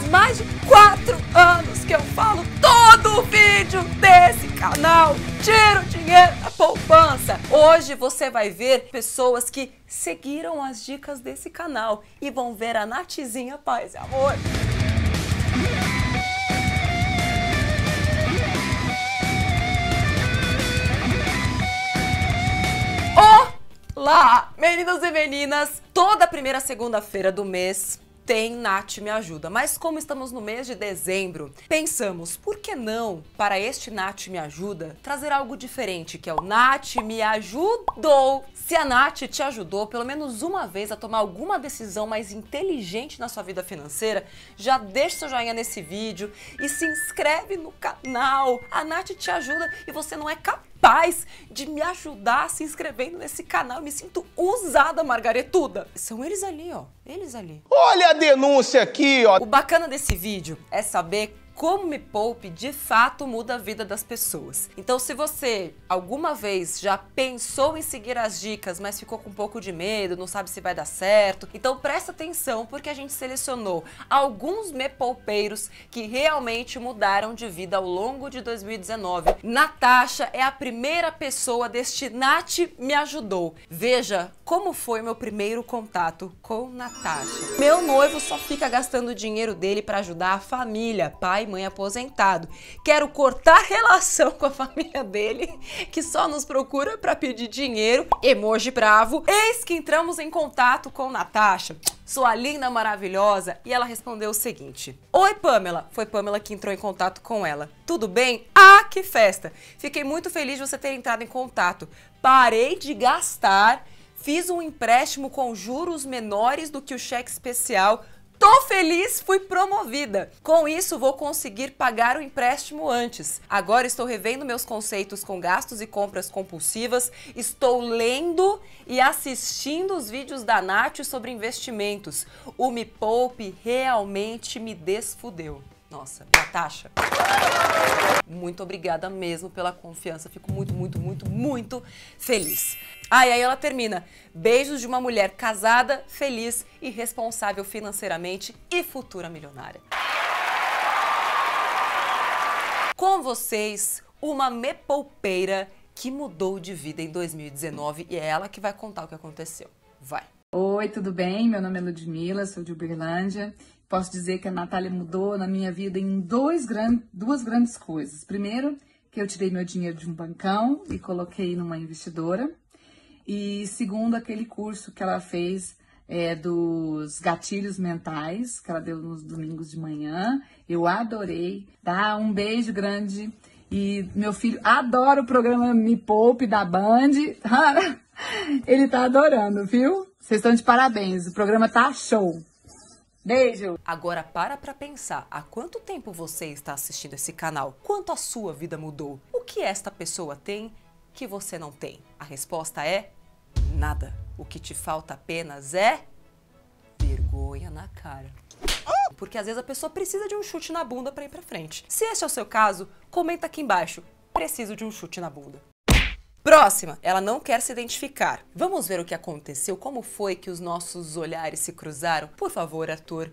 faz mais de 4 anos que eu falo todo o vídeo desse canal. Tira o dinheiro da poupança. Hoje você vai ver pessoas que seguiram as dicas desse canal e vão ver a Natizinha Paz e Amor. Olá, meninos e meninas! Toda primeira segunda-feira do mês tem Nath Me Ajuda. Mas como estamos no mês de dezembro, pensamos, por que não, para este Nath Me Ajuda, trazer algo diferente, que é o Nath Me Ajudou. Se a Nath te ajudou pelo menos uma vez a tomar alguma decisão mais inteligente na sua vida financeira, já deixa seu joinha nesse vídeo e se inscreve no canal. A Nath te ajuda e você não é capaz capaz de me ajudar se inscrevendo nesse canal. Eu me sinto usada, Margaretuda. São eles ali, ó. Eles ali. Olha a denúncia aqui, ó. O bacana desse vídeo é saber como me poupe de fato muda a vida das pessoas. Então, se você alguma vez já pensou em seguir as dicas, mas ficou com um pouco de medo, não sabe se vai dar certo, então presta atenção porque a gente selecionou alguns me poupeiros que realmente mudaram de vida ao longo de 2019. Natasha é a primeira pessoa deste Nath me ajudou. Veja como foi meu primeiro contato com Natasha. Meu noivo só fica gastando o dinheiro dele para ajudar a família, pai pai e mãe aposentado. Quero cortar relação com a família dele, que só nos procura para pedir dinheiro. Emoji bravo. Eis que entramos em contato com Natasha sua linda maravilhosa, e ela respondeu o seguinte: Oi, Pamela. Foi Pamela que entrou em contato com ela. Tudo bem? Ah, que festa! Fiquei muito feliz de você ter entrado em contato. Parei de gastar, fiz um empréstimo com juros menores do que o cheque especial Tô feliz, fui promovida. Com isso, vou conseguir pagar o empréstimo antes. Agora estou revendo meus conceitos com gastos e compras compulsivas. Estou lendo e assistindo os vídeos da Nath sobre investimentos. O Me Poupe realmente me desfudeu. Nossa, Natasha. Muito obrigada mesmo pela confiança. Fico muito, muito, muito, muito feliz. Ah, e aí ela termina. Beijos de uma mulher casada, feliz e responsável financeiramente e futura milionária. Com vocês, uma mepoupeira que mudou de vida em 2019 e é ela que vai contar o que aconteceu. Vai! Oi, tudo bem? Meu nome é Ludmilla, sou de Uberlândia. Posso dizer que a Natália mudou na minha vida em dois gran... duas grandes coisas. Primeiro, que eu tirei meu dinheiro de um bancão e coloquei numa investidora. E segundo, aquele curso que ela fez é, dos gatilhos mentais, que ela deu nos domingos de manhã. Eu adorei. Tá? Um beijo grande. E meu filho adora o programa Me Poupe da Band. Ele tá adorando, viu? Vocês estão de parabéns. O programa tá show. Beijo! Agora para pra pensar, há quanto tempo você está assistindo esse canal? Quanto a sua vida mudou? O que esta pessoa tem que você não tem? A resposta é nada. O que te falta apenas é vergonha na cara. Porque às vezes a pessoa precisa de um chute na bunda para ir pra frente. Se esse é o seu caso, comenta aqui embaixo. Preciso de um chute na bunda. Próxima, ela não quer se identificar. Vamos ver o que aconteceu, como foi que os nossos olhares se cruzaram? Por favor, ator,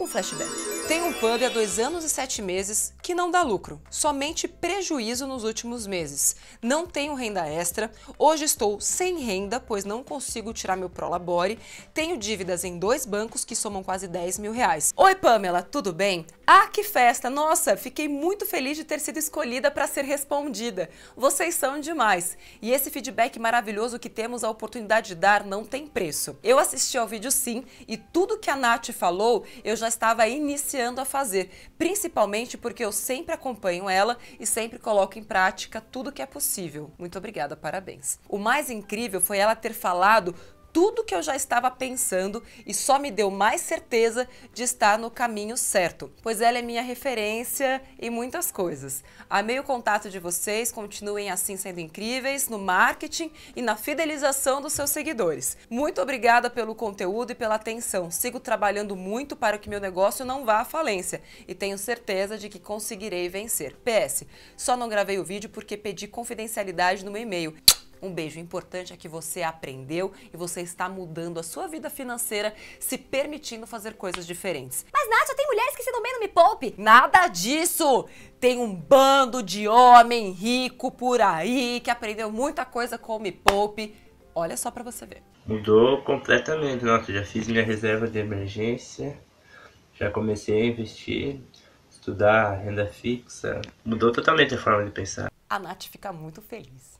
um flashback. Tem um pub há dois anos e sete meses que não dá lucro, somente prejuízo nos últimos meses. Não tenho renda extra, hoje estou sem renda, pois não consigo tirar meu Prolabore, tenho dívidas em dois bancos que somam quase 10 mil reais. Oi Pamela, tudo bem? Ah, que festa! Nossa, fiquei muito feliz de ter sido escolhida para ser respondida. Vocês são demais! E esse feedback maravilhoso que temos a oportunidade de dar não tem preço. Eu assisti ao vídeo sim, e tudo que a Nath falou, eu já estava iniciando iniciando a fazer, principalmente porque eu sempre acompanho ela e sempre coloco em prática tudo que é possível. Muito obrigada, parabéns. O mais incrível foi ela ter falado tudo que eu já estava pensando e só me deu mais certeza de estar no caminho certo, pois ela é minha referência em muitas coisas. Amei o contato de vocês, continuem assim sendo incríveis no marketing e na fidelização dos seus seguidores. Muito obrigada pelo conteúdo e pela atenção. Sigo trabalhando muito para que meu negócio não vá à falência e tenho certeza de que conseguirei vencer. PS, só não gravei o vídeo porque pedi confidencialidade no meu e-mail. Um beijo importante é que você aprendeu e você está mudando a sua vida financeira, se permitindo fazer coisas diferentes. Mas, Nath, tem mulheres que se dominam, me poupe! Nada disso! Tem um bando de homem rico por aí que aprendeu muita coisa com o Me Poupe. Olha só para você ver. Mudou completamente. Nossa, já fiz minha reserva de emergência, já comecei a investir, estudar renda fixa. Mudou totalmente a forma de pensar. A Nath fica muito feliz.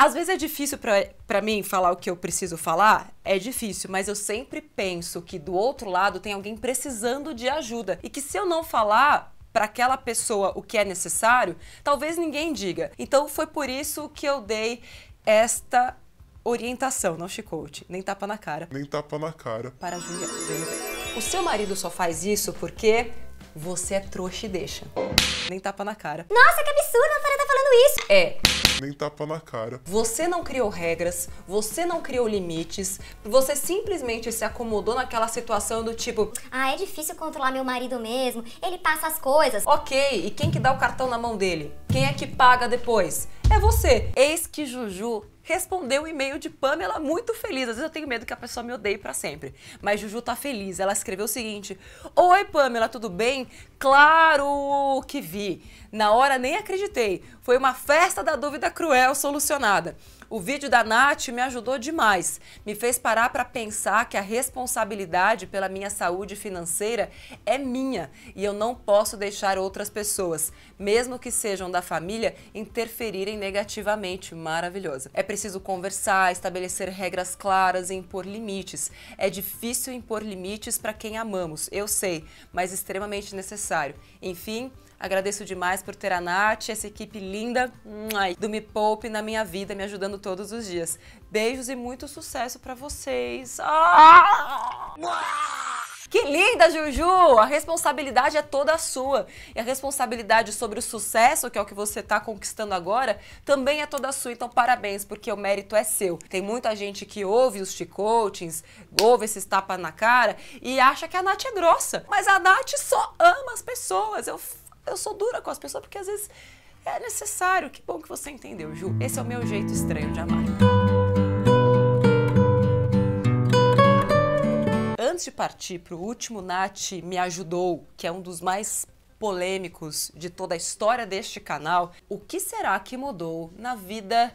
Às vezes é difícil para mim falar o que eu preciso falar, é difícil, mas eu sempre penso que do outro lado tem alguém precisando de ajuda e que se eu não falar, para aquela pessoa o que é necessário, talvez ninguém diga. Então foi por isso que eu dei esta orientação, não chicote, nem tapa na cara. Nem tapa na cara. Para a Julia. O seu marido só faz isso porque você é trouxa e deixa. Nem tapa na cara. Nossa, que absurdo, a Farah tá falando isso. É nem tapa na cara. Você não criou regras, você não criou limites, você simplesmente se acomodou naquela situação do tipo: Ah, é difícil controlar meu marido mesmo, ele passa as coisas. Ok, e quem que dá o cartão na mão dele? Quem é que paga depois? É você. Eis que Juju respondeu o um e-mail de Pamela muito feliz. Às vezes eu tenho medo que a pessoa me odeie para sempre. Mas Juju tá feliz. Ela escreveu o seguinte: Oi, Pamela, tudo bem? Claro que vi. Na hora nem acreditei. Foi uma festa da dúvida cruel solucionada. O vídeo da Nath me ajudou demais. Me fez parar para pensar que a responsabilidade pela minha saúde financeira é minha e eu não posso deixar outras pessoas, mesmo que sejam da família, interferirem negativamente. Maravilhosa. É preciso conversar, estabelecer regras claras e impor limites. É difícil impor limites para quem amamos, eu sei, mas extremamente necessário. Enfim, Agradeço demais por ter a Nath, essa equipe linda do Me Poupe na minha vida, me ajudando todos os dias. Beijos e muito sucesso para vocês. Ah! Que linda, Juju! A responsabilidade é toda sua. E a responsabilidade sobre o sucesso, que é o que você está conquistando agora, também é toda sua. Então, parabéns, porque o mérito é seu. Tem muita gente que ouve os chicoutings, ouve esses tapas na cara e acha que a Nath é grossa. Mas a Nath só ama as pessoas. Eu eu sou dura com as pessoas porque às vezes é necessário. Que bom que você entendeu, Ju. Esse é o meu jeito estranho de amar. Antes de partir para o último Nath Me Ajudou, que é um dos mais polêmicos de toda a história deste canal, o que será que mudou na vida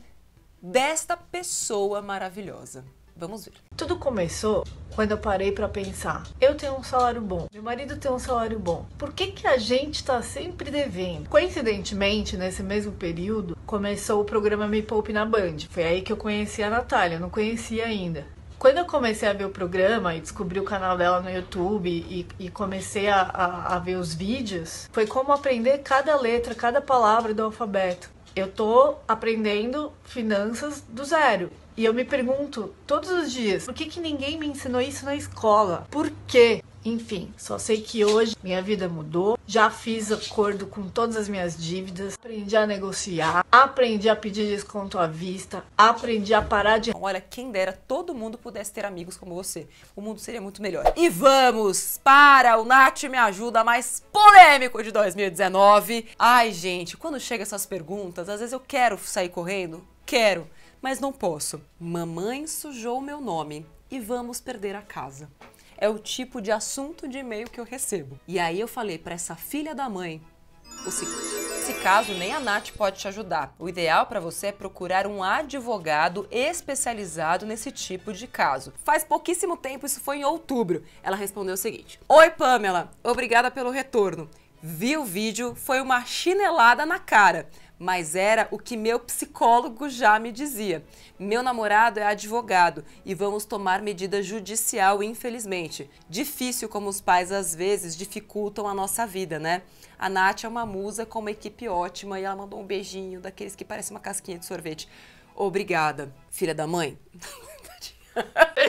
desta pessoa maravilhosa? Vamos ver. Tudo começou quando eu parei para pensar. Eu tenho um salário bom, meu marido tem um salário bom. Por que que a gente está sempre devendo? Coincidentemente, nesse mesmo período, começou o programa Me Poupe na Band. Foi aí que eu conheci a Natália, não conhecia ainda. Quando eu comecei a ver o programa e descobri o canal dela no YouTube e, e comecei a, a, a ver os vídeos, foi como aprender cada letra, cada palavra do alfabeto eu tô aprendendo finanças do zero. E eu me pergunto todos os dias, por que, que ninguém me ensinou isso na escola? Por quê? Enfim, só sei que hoje minha vida mudou, já fiz acordo com todas as minhas dívidas, aprendi a negociar, aprendi a pedir desconto à vista, aprendi a parar de. Olha, quem dera todo mundo pudesse ter amigos como você. O mundo seria muito melhor. E vamos para o Nath Me Ajuda mais polêmico de 2019. Ai, gente, quando chegam essas perguntas, às vezes eu quero sair correndo, quero mas não posso. Mamãe sujou meu nome e vamos perder a casa. É o tipo de assunto de e-mail que eu recebo. E aí eu falei para essa filha da mãe o seguinte. Nesse caso, nem a Nath pode te ajudar. O ideal para você é procurar um advogado especializado nesse tipo de caso. Faz pouquíssimo tempo, isso foi em outubro. Ela respondeu o seguinte: Oi, Pamela, obrigada pelo retorno. Vi o vídeo, foi uma chinelada na cara mas era o que meu psicólogo já me dizia. Meu namorado é advogado e vamos tomar medida judicial, infelizmente. Difícil como os pais às vezes dificultam a nossa vida, né? A Nath é uma musa com uma equipe ótima e ela mandou um beijinho daqueles que parece uma casquinha de sorvete. Obrigada, filha da mãe.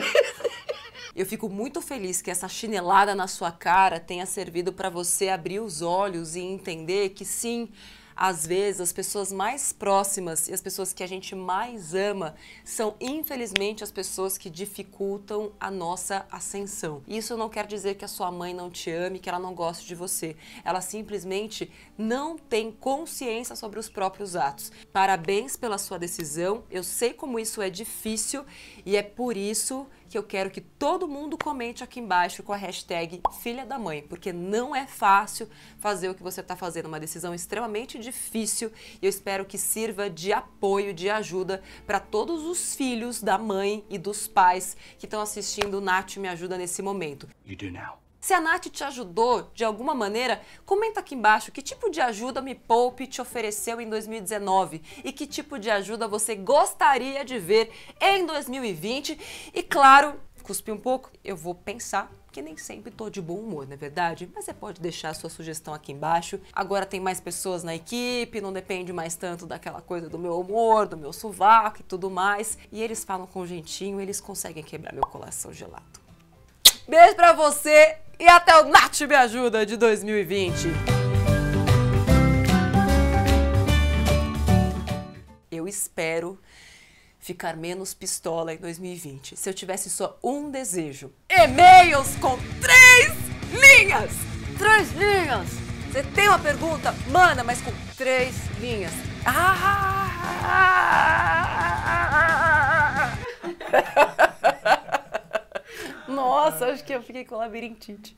Eu fico muito feliz que essa chinelada na sua cara tenha servido para você abrir os olhos e entender que sim, às vezes, as pessoas mais próximas e as pessoas que a gente mais ama são, infelizmente, as pessoas que dificultam a nossa ascensão. Isso não quer dizer que a sua mãe não te ame, que ela não goste de você. Ela simplesmente não tem consciência sobre os próprios atos. Parabéns pela sua decisão. Eu sei como isso é difícil e é por isso que eu quero que todo mundo comente aqui embaixo com a hashtag Filha da Mãe, porque não é fácil fazer o que você está fazendo, uma decisão extremamente difícil e eu espero que sirva de apoio, de ajuda para todos os filhos da mãe e dos pais que estão assistindo o Nath Me Ajuda nesse momento. You do now. Se a Nath te ajudou de alguma maneira, comenta aqui embaixo que tipo de ajuda Me Poupe te ofereceu em 2019 e que tipo de ajuda você gostaria de ver em 2020. E claro, cuspi um pouco, eu vou pensar que nem sempre tô de bom humor, não é verdade? Mas você pode deixar a sua sugestão aqui embaixo. Agora tem mais pessoas na equipe, não depende mais tanto daquela coisa do meu humor, do meu sovaco e tudo mais. E eles falam com jeitinho, eles conseguem quebrar meu coração gelado. Beijo pra você e até o Nath Me Ajuda de 2020. Eu espero ficar menos pistola em 2020. Se eu tivesse só um desejo: e-mails com três linhas! Três linhas! Você tem uma pergunta? Manda, mas com três linhas. Ah! Nossa, acho que eu fiquei com labirintite.